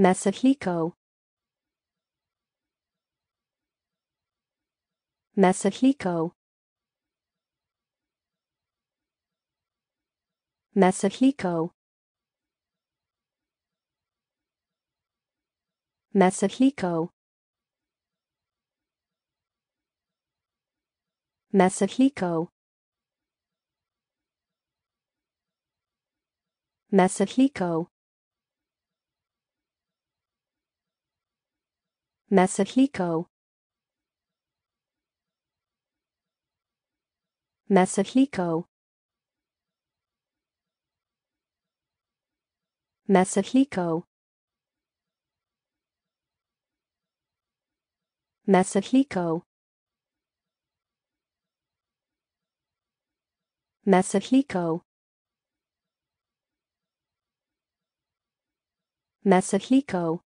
Mexico Mexico Mexico Mexico Mexico Mexico Mexico Mexico Mexico Mexico Mexico Mexico